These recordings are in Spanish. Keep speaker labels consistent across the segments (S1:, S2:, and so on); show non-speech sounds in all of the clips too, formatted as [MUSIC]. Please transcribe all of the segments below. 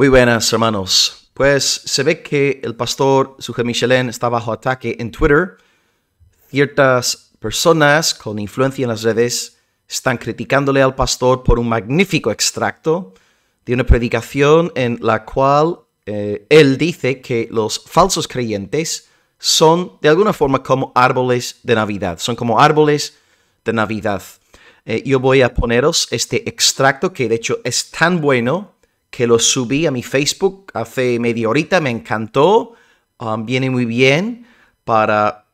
S1: Muy buenas, hermanos. Pues se ve que el pastor Suge Michelin está bajo ataque en Twitter. Ciertas personas con influencia en las redes están criticándole al pastor por un magnífico extracto de una predicación en la cual eh, él dice que los falsos creyentes son de alguna forma como árboles de Navidad, son como árboles de Navidad. Eh, yo voy a poneros este extracto que de hecho es tan bueno que lo subí a mi Facebook hace media horita, me encantó, um, viene muy bien para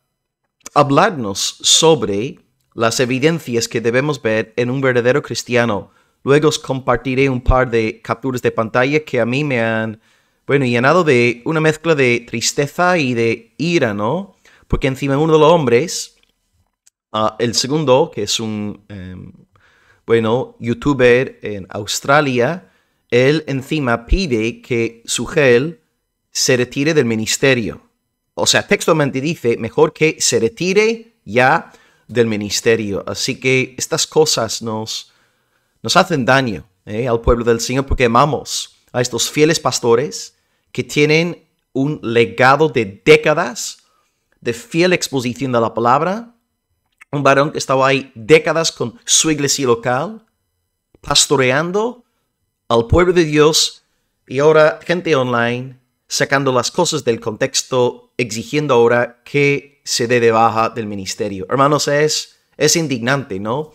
S1: hablarnos sobre las evidencias que debemos ver en un verdadero cristiano. Luego os compartiré un par de capturas de pantalla que a mí me han, bueno, llenado de una mezcla de tristeza y de ira, ¿no? Porque encima uno de los hombres, ah, el segundo, que es un, em, bueno, youtuber en Australia, él encima pide que su gel se retire del ministerio. O sea, textualmente dice, mejor que se retire ya del ministerio. Así que estas cosas nos, nos hacen daño eh, al pueblo del Señor porque amamos a estos fieles pastores que tienen un legado de décadas de fiel exposición de la palabra. Un varón que estaba ahí décadas con su iglesia local, pastoreando al pueblo de Dios y ahora gente online sacando las cosas del contexto, exigiendo ahora que se dé de baja del ministerio. Hermanos, es, es indignante, ¿no?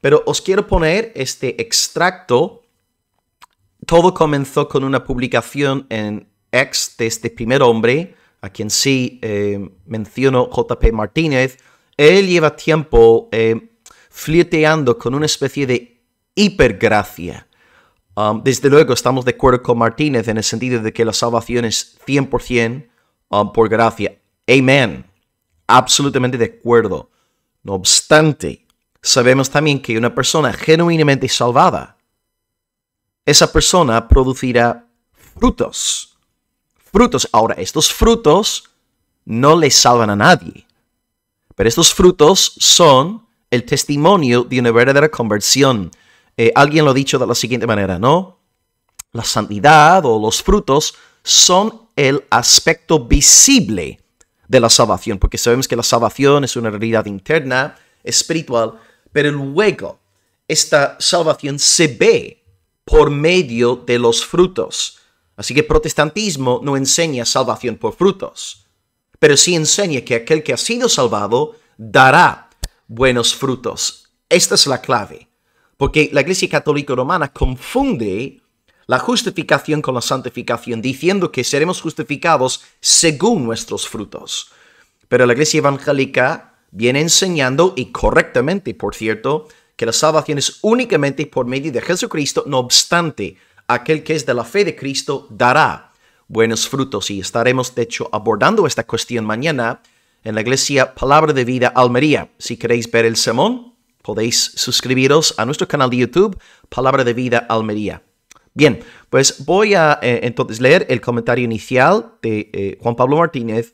S1: Pero os quiero poner este extracto. Todo comenzó con una publicación en ex de este primer hombre, a quien sí eh, menciono JP Martínez. Él lleva tiempo eh, flirteando con una especie de hipergracia Um, desde luego estamos de acuerdo con Martínez en el sentido de que la salvación es 100% um, por gracia. Amén. Absolutamente de acuerdo. No obstante, sabemos también que una persona genuinamente salvada, esa persona producirá frutos. Frutos. Ahora, estos frutos no le salvan a nadie. Pero estos frutos son el testimonio de una verdadera conversión. Eh, alguien lo ha dicho de la siguiente manera, ¿no? La santidad o los frutos son el aspecto visible de la salvación, porque sabemos que la salvación es una realidad interna, espiritual, pero luego esta salvación se ve por medio de los frutos. Así que el protestantismo no enseña salvación por frutos, pero sí enseña que aquel que ha sido salvado dará buenos frutos. Esta es la clave. Porque la Iglesia Católica Romana confunde la justificación con la santificación, diciendo que seremos justificados según nuestros frutos. Pero la Iglesia Evangélica viene enseñando, y correctamente, por cierto, que la salvación es únicamente por medio de Jesucristo, no obstante, aquel que es de la fe de Cristo dará buenos frutos. Y estaremos, de hecho, abordando esta cuestión mañana en la iglesia Palabra de Vida Almería. Si queréis ver el sermón, podéis suscribiros a nuestro canal de YouTube, Palabra de Vida Almería. Bien, pues voy a eh, entonces leer el comentario inicial de eh, Juan Pablo Martínez.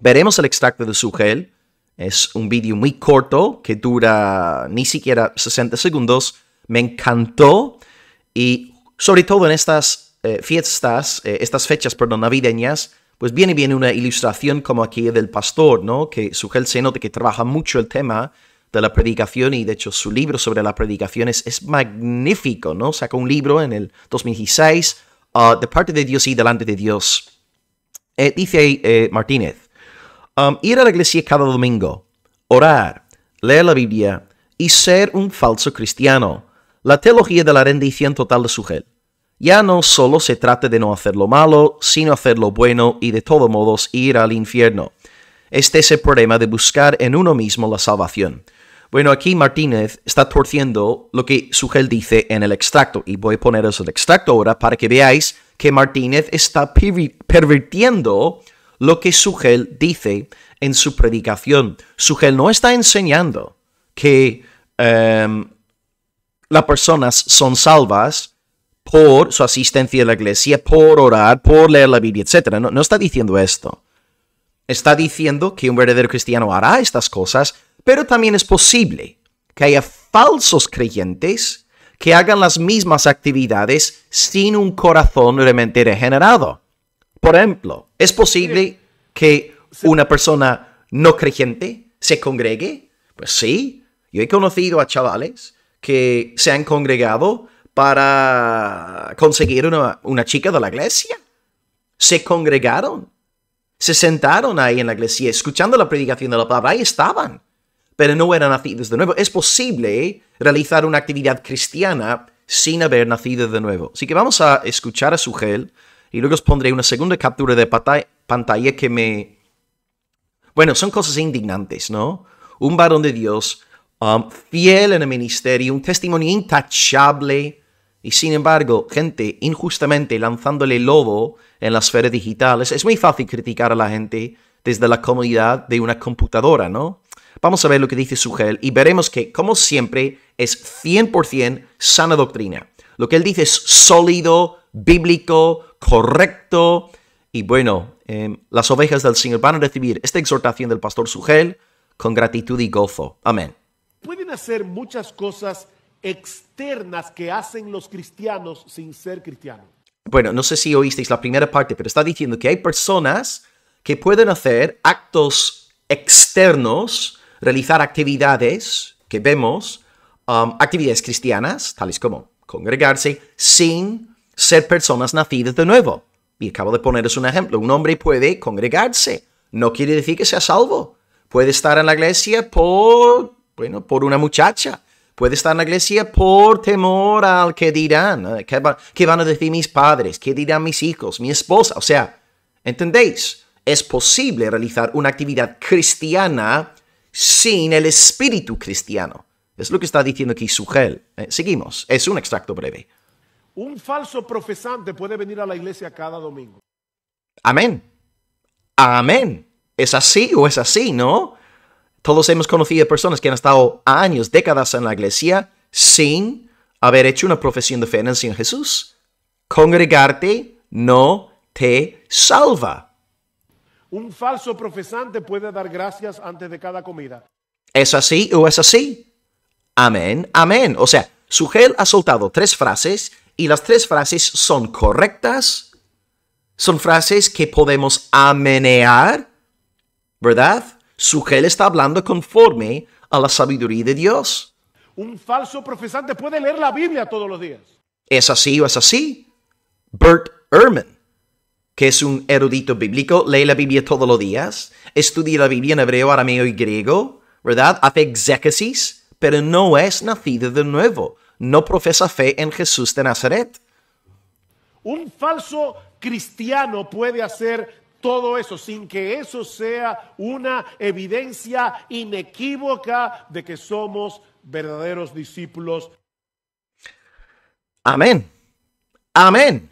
S1: Veremos el extracto de su gel. Es un vídeo muy corto que dura ni siquiera 60 segundos. Me encantó y sobre todo en estas eh, fiestas, estas fechas, perdón, navideñas, pues viene bien una ilustración como aquí del pastor, ¿no? Que su gel se nota que trabaja mucho el tema de la predicación y de hecho su libro sobre las predicaciones es magnífico, ¿no? Saca un libro en el 2016, uh, De parte de Dios y delante de Dios. Eh, dice eh, Martínez, um, ir a la iglesia cada domingo, orar, leer la Biblia y ser un falso cristiano. La teología de la rendición total de su gel. Ya no solo se trata de no hacer lo malo, sino hacer lo bueno y de todos modos ir al infierno. Este es el problema de buscar en uno mismo la salvación. Bueno, aquí Martínez está torciendo lo que Sugel dice en el extracto y voy a poneros el extracto ahora para que veáis que Martínez está pervirtiendo lo que Sugel dice en su predicación. Sujel no está enseñando que em, las personas son salvas por su asistencia a la iglesia, por orar, por leer la Biblia, etc. no está diciendo esto. Está diciendo que un verdadero cristiano hará estas cosas, pero también es posible que haya falsos creyentes que hagan las mismas actividades sin un corazón realmente regenerado. Por ejemplo, es posible que una persona no creyente se congregue. Pues sí, yo he conocido a chavales que se han congregado para conseguir una, chica de la iglesia. Se congregaron se sentaron ahí en la iglesia escuchando la predicación de la palabra, ahí estaban pero no eran nacidos de nuevo. Es posible realizar una actividad cristiana sin haber nacido de nuevo. Así que vamos a escuchar a Sugel y luego os pondré una segunda captura de pantalla que me... Bueno, son cosas indignantes, ¿no? Un varón de Dios, um, fiel en el ministerio, un testimonio intachable, y sin embargo, gente injustamente lanzándole lobo en las esferas digitales. es muy fácil criticar a la gente desde la comodidad de una computadora, ¿no? Vamos a ver lo que dice Sujel y veremos que, como siempre, es 100% sana doctrina. Lo que él dice es sólido, bíblico, correcto. Y bueno, em, las ovejas del Señor van a recibir esta exhortación del pastor Sujel con gratitud y gozo. Amén.
S2: Pueden hacer muchas cosas externas que hacen los cristianos sin ser cristianos.
S1: Bueno, no sé si oísteis la primera parte, pero está diciendo que hay personas que pueden hacer actos externos realizar actividades que vemos, um, actividades cristianas, tales como congregarse, sin ser personas nacidas de nuevo. Y acabo de poneros un ejemplo. Un hombre puede congregarse. No quiere decir que sea salvo. Puede estar en la iglesia por, bueno, por una muchacha. Puede estar en la iglesia por temor al que dirán. Eh, qué van a decir mis padres? ¿Qué dirán mis hijos? Mi esposa. O sea, ¿entendéis? Es posible realizar una actividad cristiana sin el espíritu cristiano. Es lo que está diciendo aquí Sugel. Eh, seguimos, es un extracto breve.
S2: Un falso profesante puede venir a la iglesia cada domingo.
S1: Amén. Amén. Es así o es así, ¿no? Todos hemos conocido personas que han estado años, décadas en la iglesia sin haber hecho una profesión de fe en el Jesús. Congregarte no te salva.
S2: Un falso profesante puede dar gracias antes de cada comida.
S1: ¿Es así o es así? Amén, amén. O sea, Sugel ha soltado tres frases y las tres frases son correctas. Son frases que podemos amenear, ¿verdad? Sugel está hablando conforme a la sabiduría de Dios.
S2: Un falso profesante puede leer la Biblia todos los días.
S1: ¿Es así o es así? Bert Ehrman que es un erudito bíblico, lee la Biblia todos los días, estudia la Biblia en hebreo, arameo y griego, ¿verdad? Hace exégesis, pero no es nacido de nuevo, no profesa fe en Jesús de Nazaret.
S2: Un falso cristiano puede hacer todo eso sin que eso sea una evidencia inequívoca de que somos verdaderos discípulos.
S1: Amén. Amén.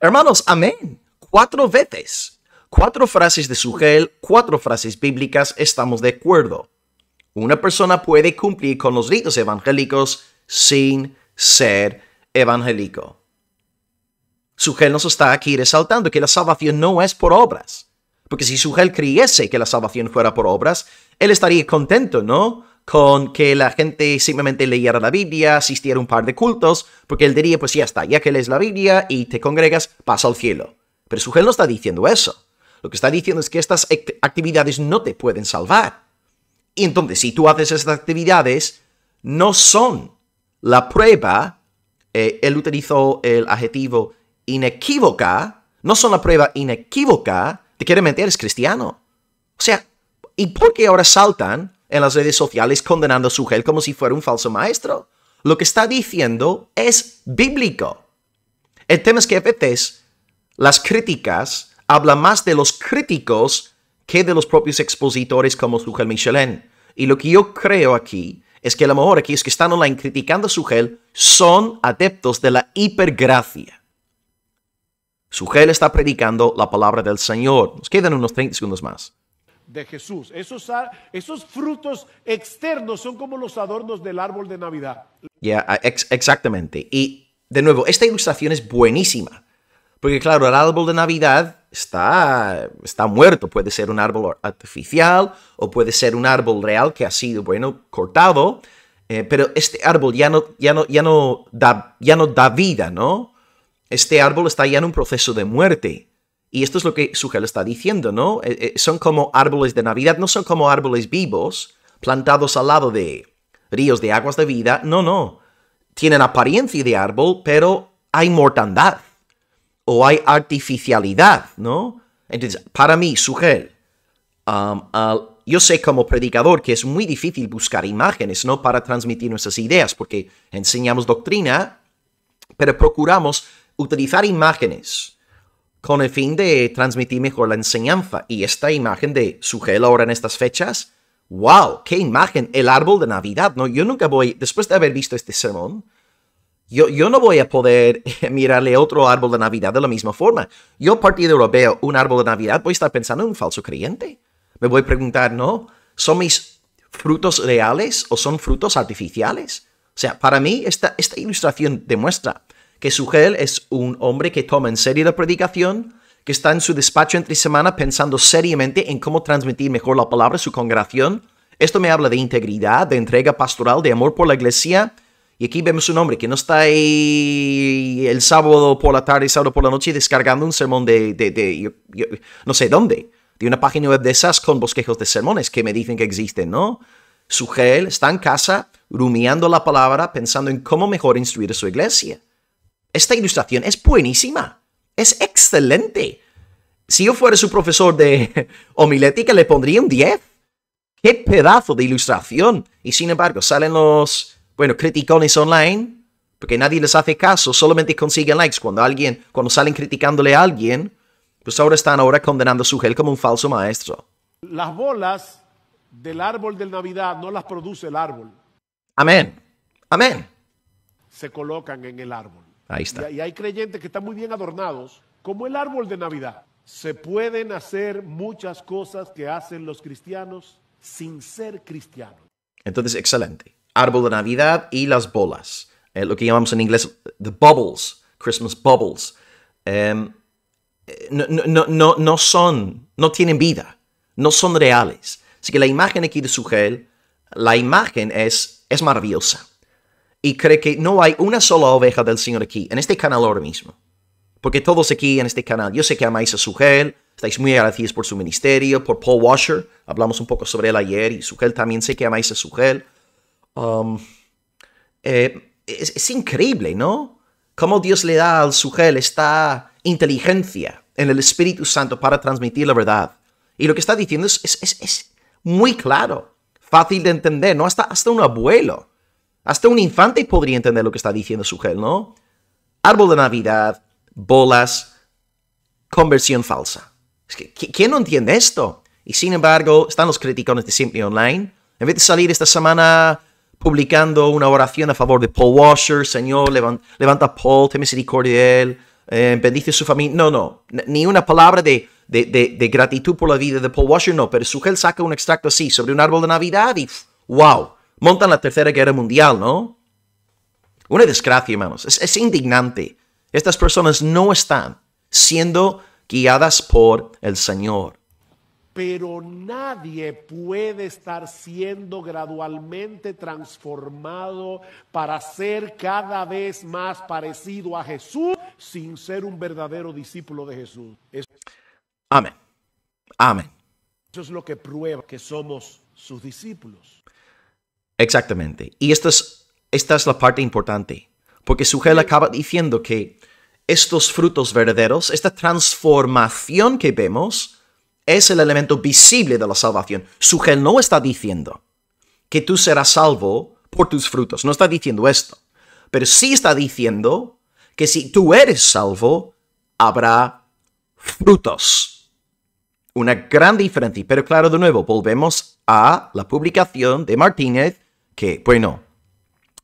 S1: Hermanos, amén. Cuatro veces. Cuatro frases de Sugel, cuatro frases bíblicas, estamos de acuerdo. Una persona puede cumplir con los ritos evangélicos sin ser evangélico. Sujel nos está aquí resaltando que la salvación no es por obras. Porque si Sugel creyese que la salvación fuera por obras, él estaría contento, ¿no? con que la gente simplemente leyera la Biblia, asistiera a un par de cultos, porque él diría, pues ya está, ya que lees la Biblia y te congregas, pasa al cielo. Pero su Sugel no está diciendo eso. Lo que está diciendo es que estas actividades no te pueden salvar. Y entonces, si tú haces estas actividades, no son la prueba, eh, él utilizó el adjetivo inequívoca, no son la prueba inequívoca de que realmente eres cristiano. O sea, ¿y por qué ahora saltan en las redes sociales condenando a Sujel como si fuera un falso maestro. Lo que está diciendo es bíblico. El tema es que a veces las críticas hablan más de los críticos que de los propios expositores como Sujel Michelin. Y lo que yo creo aquí es que a lo mejor aquellos que están online criticando a Sujel son adeptos de la hipergracia. Sujel está predicando la palabra del Señor. Nos quedan unos 30 segundos más
S2: de Jesús. Esos, esos frutos externos son como los adornos del árbol de Navidad.
S1: exactamente. Y de nuevo, esta ilustración es buenísima. Porque claro, el árbol de Navidad está, está muerto. Puede ser un árbol artificial o puede ser un árbol real que ha sido, bueno, cortado. Eh, pero este árbol ya no, ya, no, ya, no da, ya no da vida, ¿no? Este árbol está ya en un proceso de muerte. Y esto es lo que Sugel está diciendo, ¿no? Eh, eh, son como árboles de Navidad, no son como árboles vivos, plantados al lado de ríos de aguas de vida, no, no. Tienen apariencia de árbol, pero hay mortandad o hay artificialidad, ¿no? Entonces, para mí, Sugel, um, yo sé como predicador que es muy difícil buscar imágenes, ¿no? Para transmitir nuestras ideas, porque enseñamos doctrina, pero procuramos utilizar imágenes con el fin de transmitir mejor la enseñanza. Y esta imagen de su gel ahora en estas fechas, wow, qué imagen, el árbol de Navidad, ¿no? Yo nunca voy, después de haber visto este sermón, yo, yo no voy a poder [LAUGHS] mirarle otro árbol de Navidad de la misma forma. Yo a europeo, un árbol de Navidad, voy a estar pensando en un falso creyente. Me voy a preguntar, ¿no? ¿Son mis frutos reales o son frutos artificiales? O sea, para mí esta, esta ilustración demuestra que su es un hombre que toma en serio la predicación, que está en su despacho entre semana pensando seriamente en cómo transmitir mejor la palabra a su congregación. Esto me habla de integridad, de entrega pastoral, de amor por la iglesia. Y aquí vemos un hombre que no está ahí el sábado por la tarde, sábado por la noche descargando un sermón de, no sé dónde, de una página web de esas con bosquejos de sermones que me dicen que existen, ¿no? Su está en casa rumiando la palabra, pensando en cómo mejor instruir a su iglesia esta ilustración es buenísima, es excelente. Si yo fuera su profesor de [LAUGHS] homilética, le pondría un 10. ¡Qué pedazo de ilustración! Y sin embargo, salen los, bueno, criticones online, porque nadie les hace caso, solamente consiguen likes cuando alguien, cuando salen criticándole a alguien, pues ahora están ahora condenando a su gel como un falso maestro.
S2: Las bolas del árbol de Navidad no las produce el árbol.
S1: Amén. Amén.
S2: Se colocan en el árbol. Ahí está. Y hay creyentes que están muy bien adornados, como el árbol de Navidad. Se pueden hacer muchas cosas que hacen los cristianos sin ser cristianos.
S1: Entonces, excelente. Árbol de Navidad y las bolas. Eh, lo que llamamos en inglés the bubbles, Christmas bubbles. Em, eh, no, no, no, son, no tienen vida, no son reales. Así que la imagen aquí de Sugel, la imagen es, es maravillosa y cree que no hay una sola oveja del Señor aquí, en este canal ahora mismo. Porque todos aquí en este canal, yo sé que amáis a Sujel. estáis muy agradecidos por su ministerio, por Paul Washer, hablamos un poco sobre él ayer, y Sujel también sé que amáis a Sujel. Um, eh, es, increíble, ¿no? Cómo Dios le da al Sujel esta inteligencia en el Espíritu Santo para transmitir la verdad. Y lo que está diciendo es, es muy claro, fácil de entender, ¿no? Hasta, hasta un abuelo hasta un infante podría entender lo que está diciendo Sujel, ¿no? Árbol de Navidad, bolas, conversión falsa. Es que, ¿quién no entiende esto? Y sin embargo, están los criticones de Simply Online. En vez de salir esta semana publicando una oración a favor de Paul Washer, Señor, levanta, Paul, ten misericordia de él, eh, bendice su familia. No, no, ni una palabra de, de, de, gratitud por la vida de Paul Washer, no. Pero gel saca un extracto así sobre un árbol de Navidad y ¡wow! montan la Tercera Guerra Mundial, ¿no? Una desgracia, hermanos. Es, indignante. Estas personas no están siendo guiadas por el Señor.
S2: Pero nadie puede estar siendo gradualmente transformado para ser cada vez más parecido a Jesús sin ser un verdadero discípulo de Jesús.
S1: Amén. Amén.
S2: Eso es lo que prueba que somos sus discípulos.
S1: Exactamente. Y esta es, esta es la parte importante, porque Sujel acaba diciendo que estos frutos verdaderos, esta transformación que vemos, es el elemento visible de la salvación. Sujel no está diciendo que tú serás salvo por tus frutos, no está diciendo esto, pero sí está diciendo que si tú eres salvo, habrá frutos. Una gran diferencia, pero claro, de nuevo, volvemos a la publicación de Martínez que, bueno,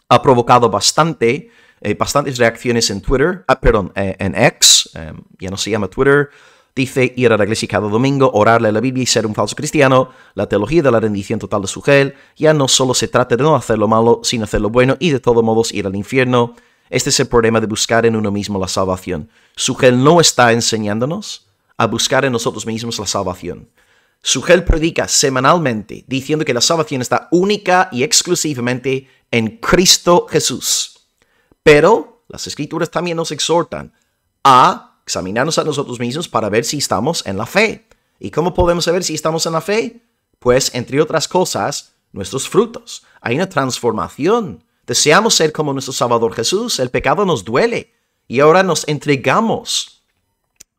S1: ha provocado bastante, eh, bastantes reacciones en Twitter, ah, perdón, eh, en X, em, ya no se llama Twitter, dice ir a la iglesia cada domingo, orarle a la Biblia y ser un falso cristiano, la teología de la rendición total de su gel, ya no solo se trata de no hacer lo malo, sino hacer lo bueno y de todos modos ir al infierno. Este es el problema de buscar en uno mismo la salvación. Su gel no está enseñándonos a buscar en nosotros mismos la salvación. Sugel predica semanalmente diciendo que la salvación está única y exclusivamente en Cristo Jesús. Pero las escrituras también nos exhortan a examinarnos a nosotros mismos para ver si estamos en la fe. ¿Y cómo podemos saber si estamos en la fe? Pues, entre otras cosas, nuestros frutos. Hay una transformación. Deseamos ser como nuestro Salvador Jesús. El pecado nos duele. Y ahora nos entregamos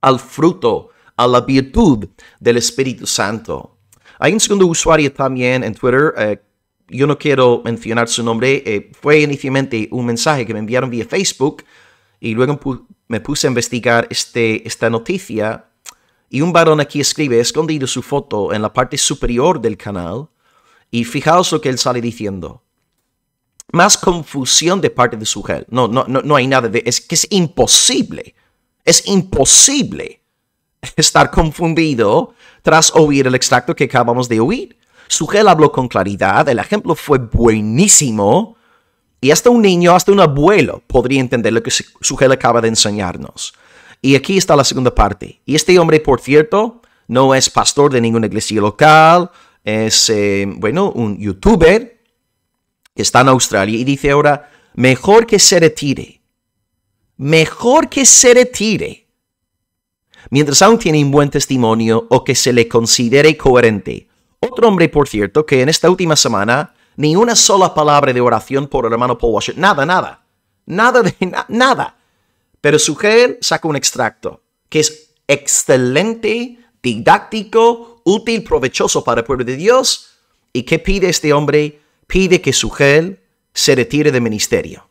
S1: al fruto a la virtud del Espíritu Santo. Hay un segundo usuario también en Twitter, eh, yo no quiero mencionar su nombre, eh, fue inicialmente un mensaje que me enviaron vía Facebook y luego me puse a investigar este, esta noticia y un varón aquí escribe, escondido su foto en la parte superior del canal y fijaos lo que él sale diciendo. Más confusión de parte de su gel. No, no, no, no hay nada de... Es que es imposible. Es imposible [LAUGHS] estar confundido tras oír el extracto que acabamos de oír. Sugel habló con claridad, el ejemplo fue buenísimo y hasta un niño, hasta un abuelo podría entender lo que Sugel acaba de enseñarnos. Y aquí está la segunda parte. Y este hombre, por cierto, no es pastor de ninguna iglesia local, es, eh, bueno, un youtuber que está en Australia y dice ahora, mejor que se retire. Mejor que se retire mientras aún tiene un buen testimonio o que se le considere coherente. Otro hombre, por cierto, que en esta última semana ni una sola palabra de oración por el hermano Paul Washer, nada, nada, nada de nada. Pero su gel saca un extracto que es excelente, didáctico, útil, provechoso para el pueblo de Dios. ¿Y qué pide este hombre? Pide que su gel se retire del ministerio.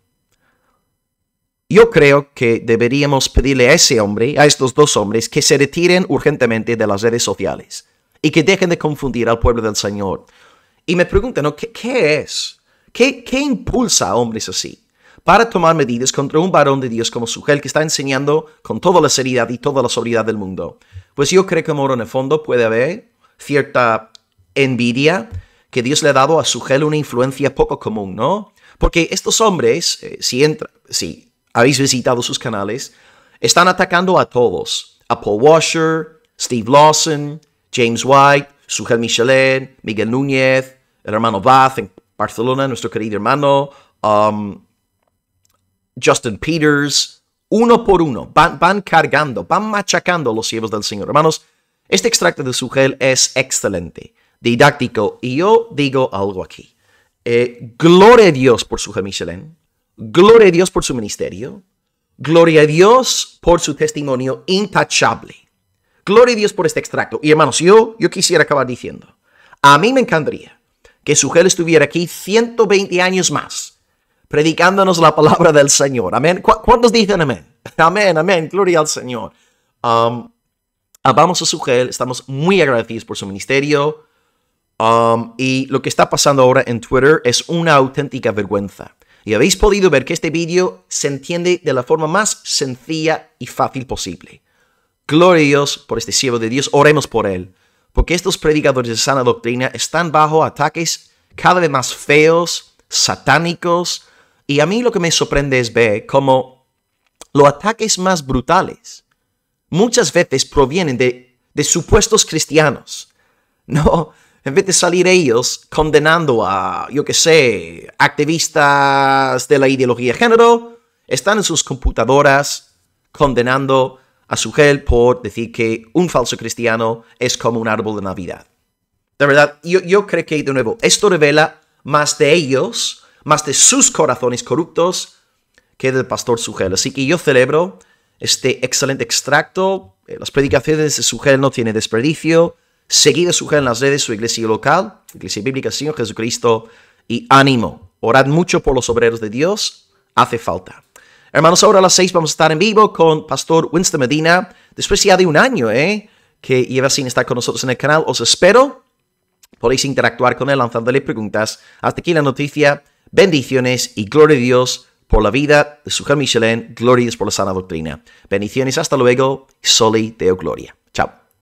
S1: Yo creo que deberíamos pedirle a ese hombre, a estos dos hombres, que se retiren urgentemente de las redes sociales y que dejen de confundir al pueblo del Señor. Y me preguntan, ¿Qué, ¿qué, es? ¿Qué, impulsa a hombres así? para tomar medidas contra un varón de Dios como Sujel que está enseñando con toda la seriedad y toda la sobriedad del mundo. Pues yo creo que moro en el fondo puede haber cierta envidia que Dios le ha dado a Sujel una influencia poco común, ¿no? Porque estos hombres, eh, si entra, sí, habéis visitado sus canales, están atacando a todos. A Paul Washer, Steve Lawson, James White, Sujel Michelin, Miguel Núñez, el hermano Bath en Barcelona, nuestro querido hermano, um, Justin Peters, uno por uno, van, van, cargando, van machacando los siervos del Señor. Hermanos, este extracto de Sujel es excelente, didáctico, y yo digo algo aquí. Eh, gloria a Dios por Sujel Michelin Gloria a Dios por su ministerio. Gloria a Dios por su testimonio intachable. Gloria a Dios por este extracto. Y hermanos, yo, yo quisiera acabar diciendo, a mí me encantaría que su gel estuviera aquí 120 años más, predicándonos la palabra del Señor. Amén. ¿Cuántos dicen amén? Amén, amén. Gloria al Señor. Vamos um, a su gel. Estamos muy agradecidos por su ministerio. Um, y lo que está pasando ahora en Twitter es una auténtica vergüenza. Y habéis podido ver que este vídeo se entiende de la forma más sencilla y fácil posible. Gloria a Dios por este siervo de Dios, oremos por él, porque estos predicadores de sana doctrina están bajo ataques cada vez más feos, satánicos, y a mí lo que me sorprende es ver cómo los ataques más brutales muchas veces provienen de, de supuestos cristianos. [LAUGHS] No, en vez de salir ellos condenando a, yo qué sé, activistas de la ideología de género, están en sus computadoras condenando a Sujel por decir que un falso cristiano es como un árbol de Navidad. De verdad, yo, yo creo que, de nuevo, esto revela más de ellos, más de sus corazones corruptos, que del pastor Sugel. Así que yo celebro este excelente extracto. Eh, las predicaciones de Sugel no tienen desperdicio. Seguid a su en las redes, su iglesia local, Iglesia Bíblica Señor Jesucristo, y ánimo. Orad mucho por los obreros de Dios, hace falta. Hermanos, ahora a las seis vamos a estar en vivo con Pastor Winston Medina, después ya de un año, ¿eh? Que lleva sin estar con nosotros en el canal. Os espero. Podéis interactuar con él lanzándole preguntas. Hasta aquí la noticia. Bendiciones y gloria a Dios por la vida de Suja Michelin. Gloria a Dios por la sana doctrina. Bendiciones. Hasta luego. Soli Deo Gloria.